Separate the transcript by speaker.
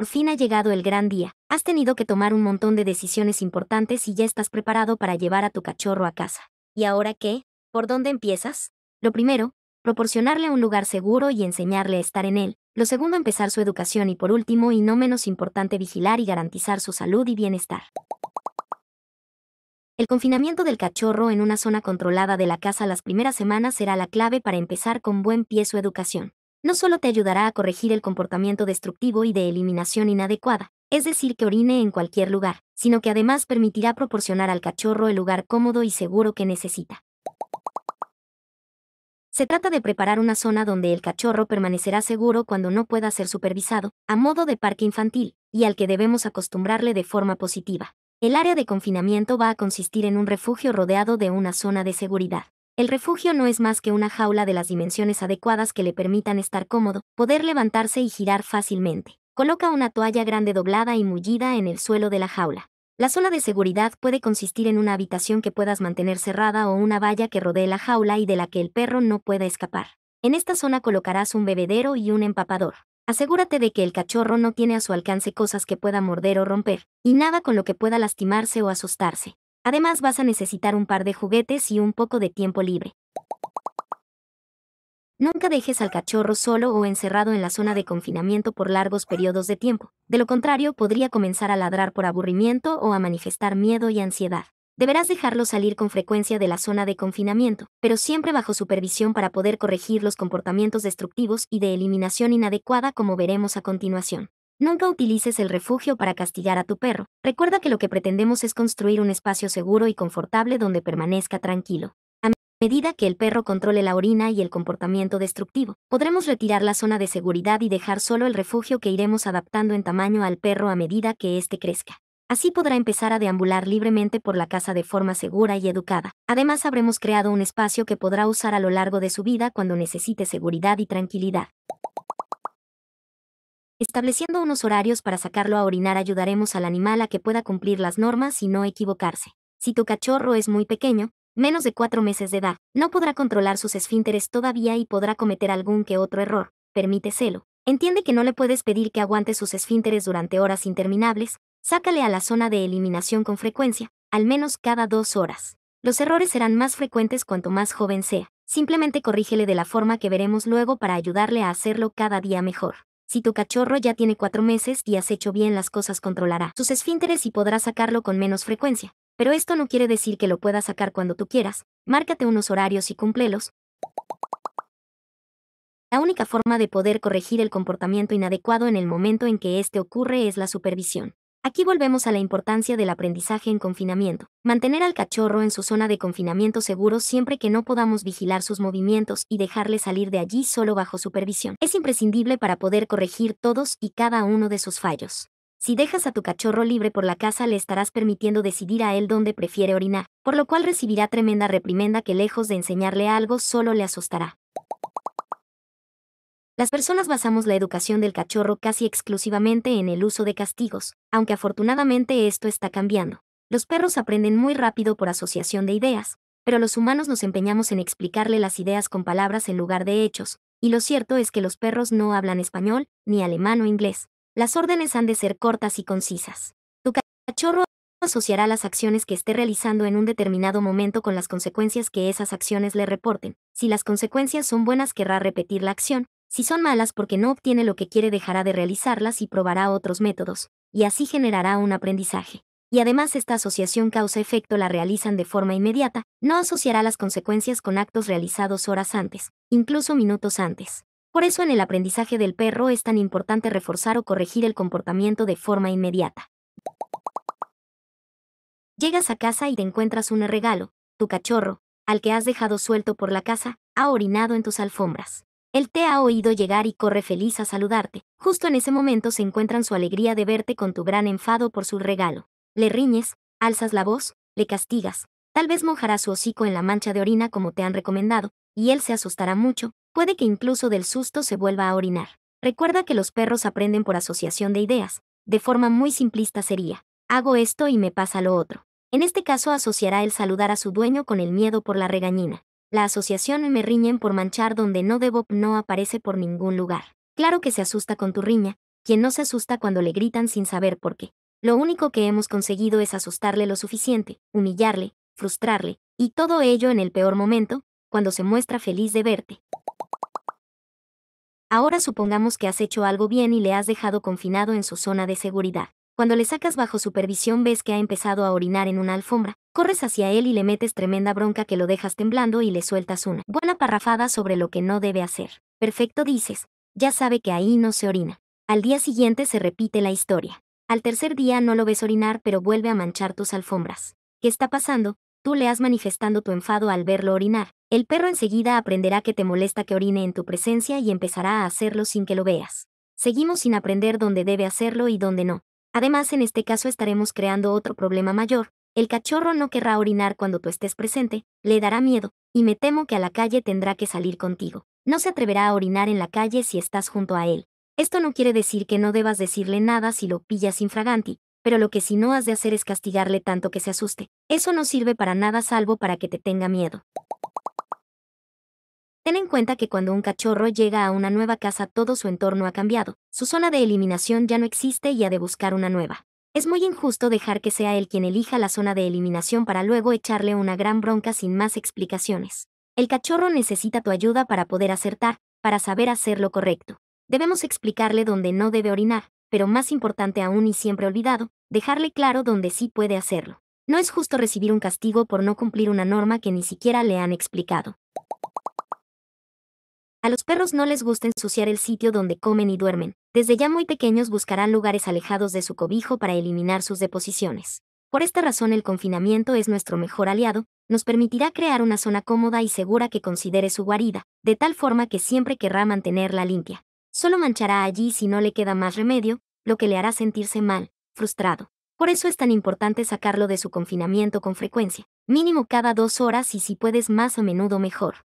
Speaker 1: Por Fin ha llegado el gran día. Has tenido que tomar un montón de decisiones importantes y ya estás preparado para llevar a tu cachorro a casa. ¿Y ahora qué? ¿Por dónde empiezas? Lo primero, proporcionarle un lugar seguro y enseñarle a estar en él. Lo segundo, empezar su educación y por último y no menos importante, vigilar y garantizar su salud y bienestar. El confinamiento del cachorro en una zona controlada de la casa las primeras semanas será la clave para empezar con buen pie su educación no solo te ayudará a corregir el comportamiento destructivo y de eliminación inadecuada, es decir, que orine en cualquier lugar, sino que además permitirá proporcionar al cachorro el lugar cómodo y seguro que necesita. Se trata de preparar una zona donde el cachorro permanecerá seguro cuando no pueda ser supervisado, a modo de parque infantil, y al que debemos acostumbrarle de forma positiva. El área de confinamiento va a consistir en un refugio rodeado de una zona de seguridad. El refugio no es más que una jaula de las dimensiones adecuadas que le permitan estar cómodo, poder levantarse y girar fácilmente. Coloca una toalla grande doblada y mullida en el suelo de la jaula. La zona de seguridad puede consistir en una habitación que puedas mantener cerrada o una valla que rodee la jaula y de la que el perro no pueda escapar. En esta zona colocarás un bebedero y un empapador. Asegúrate de que el cachorro no tiene a su alcance cosas que pueda morder o romper, y nada con lo que pueda lastimarse o asustarse. Además vas a necesitar un par de juguetes y un poco de tiempo libre. Nunca dejes al cachorro solo o encerrado en la zona de confinamiento por largos periodos de tiempo. De lo contrario, podría comenzar a ladrar por aburrimiento o a manifestar miedo y ansiedad. Deberás dejarlo salir con frecuencia de la zona de confinamiento, pero siempre bajo supervisión para poder corregir los comportamientos destructivos y de eliminación inadecuada como veremos a continuación. Nunca utilices el refugio para castigar a tu perro. Recuerda que lo que pretendemos es construir un espacio seguro y confortable donde permanezca tranquilo. A medida que el perro controle la orina y el comportamiento destructivo, podremos retirar la zona de seguridad y dejar solo el refugio que iremos adaptando en tamaño al perro a medida que éste crezca. Así podrá empezar a deambular libremente por la casa de forma segura y educada. Además, habremos creado un espacio que podrá usar a lo largo de su vida cuando necesite seguridad y tranquilidad. Estableciendo unos horarios para sacarlo a orinar ayudaremos al animal a que pueda cumplir las normas y no equivocarse. Si tu cachorro es muy pequeño, menos de cuatro meses de edad, no podrá controlar sus esfínteres todavía y podrá cometer algún que otro error, permíteselo. Entiende que no le puedes pedir que aguante sus esfínteres durante horas interminables, sácale a la zona de eliminación con frecuencia, al menos cada dos horas. Los errores serán más frecuentes cuanto más joven sea, simplemente corrígele de la forma que veremos luego para ayudarle a hacerlo cada día mejor. Si tu cachorro ya tiene cuatro meses y has hecho bien las cosas controlará sus esfínteres y podrás sacarlo con menos frecuencia. Pero esto no quiere decir que lo puedas sacar cuando tú quieras, márcate unos horarios y cúmplelos. La única forma de poder corregir el comportamiento inadecuado en el momento en que este ocurre es la supervisión. Aquí volvemos a la importancia del aprendizaje en confinamiento. Mantener al cachorro en su zona de confinamiento seguro siempre que no podamos vigilar sus movimientos y dejarle salir de allí solo bajo supervisión. Es imprescindible para poder corregir todos y cada uno de sus fallos. Si dejas a tu cachorro libre por la casa le estarás permitiendo decidir a él dónde prefiere orinar, por lo cual recibirá tremenda reprimenda que lejos de enseñarle algo solo le asustará. Las personas basamos la educación del cachorro casi exclusivamente en el uso de castigos, aunque afortunadamente esto está cambiando. Los perros aprenden muy rápido por asociación de ideas, pero los humanos nos empeñamos en explicarle las ideas con palabras en lugar de hechos, y lo cierto es que los perros no hablan español, ni alemán o inglés. Las órdenes han de ser cortas y concisas. Tu cachorro asociará las acciones que esté realizando en un determinado momento con las consecuencias que esas acciones le reporten. Si las consecuencias son buenas querrá repetir la acción, si son malas porque no obtiene lo que quiere dejará de realizarlas y probará otros métodos, y así generará un aprendizaje. Y además esta asociación causa-efecto la realizan de forma inmediata, no asociará las consecuencias con actos realizados horas antes, incluso minutos antes. Por eso en el aprendizaje del perro es tan importante reforzar o corregir el comportamiento de forma inmediata. Llegas a casa y te encuentras un regalo, tu cachorro, al que has dejado suelto por la casa, ha orinado en tus alfombras. Él te ha oído llegar y corre feliz a saludarte. Justo en ese momento se encuentran su alegría de verte con tu gran enfado por su regalo. Le riñes, alzas la voz, le castigas. Tal vez mojará su hocico en la mancha de orina como te han recomendado, y él se asustará mucho, puede que incluso del susto se vuelva a orinar. Recuerda que los perros aprenden por asociación de ideas, de forma muy simplista sería, hago esto y me pasa lo otro. En este caso asociará el saludar a su dueño con el miedo por la regañina. La asociación me riñen por manchar donde no debo no aparece por ningún lugar. Claro que se asusta con tu riña, quien no se asusta cuando le gritan sin saber por qué. Lo único que hemos conseguido es asustarle lo suficiente, humillarle, frustrarle, y todo ello en el peor momento, cuando se muestra feliz de verte. Ahora supongamos que has hecho algo bien y le has dejado confinado en su zona de seguridad. Cuando le sacas bajo supervisión ves que ha empezado a orinar en una alfombra, Corres hacia él y le metes tremenda bronca que lo dejas temblando y le sueltas una buena parrafada sobre lo que no debe hacer. Perfecto dices, ya sabe que ahí no se orina. Al día siguiente se repite la historia. Al tercer día no lo ves orinar pero vuelve a manchar tus alfombras. ¿Qué está pasando? Tú le has manifestando tu enfado al verlo orinar. El perro enseguida aprenderá que te molesta que orine en tu presencia y empezará a hacerlo sin que lo veas. Seguimos sin aprender dónde debe hacerlo y dónde no. Además, en este caso estaremos creando otro problema mayor, el cachorro no querrá orinar cuando tú estés presente, le dará miedo, y me temo que a la calle tendrá que salir contigo. No se atreverá a orinar en la calle si estás junto a él. Esto no quiere decir que no debas decirle nada si lo pillas infraganti, pero lo que si no has de hacer es castigarle tanto que se asuste. Eso no sirve para nada salvo para que te tenga miedo. Ten en cuenta que cuando un cachorro llega a una nueva casa todo su entorno ha cambiado, su zona de eliminación ya no existe y ha de buscar una nueva. Es muy injusto dejar que sea él quien elija la zona de eliminación para luego echarle una gran bronca sin más explicaciones. El cachorro necesita tu ayuda para poder acertar, para saber hacer lo correcto. Debemos explicarle dónde no debe orinar, pero más importante aún y siempre olvidado, dejarle claro dónde sí puede hacerlo. No es justo recibir un castigo por no cumplir una norma que ni siquiera le han explicado. A los perros no les gusta ensuciar el sitio donde comen y duermen, desde ya muy pequeños buscarán lugares alejados de su cobijo para eliminar sus deposiciones. Por esta razón el confinamiento es nuestro mejor aliado, nos permitirá crear una zona cómoda y segura que considere su guarida, de tal forma que siempre querrá mantenerla limpia. Solo manchará allí si no le queda más remedio, lo que le hará sentirse mal, frustrado. Por eso es tan importante sacarlo de su confinamiento con frecuencia, mínimo cada dos horas y si puedes más a menudo mejor.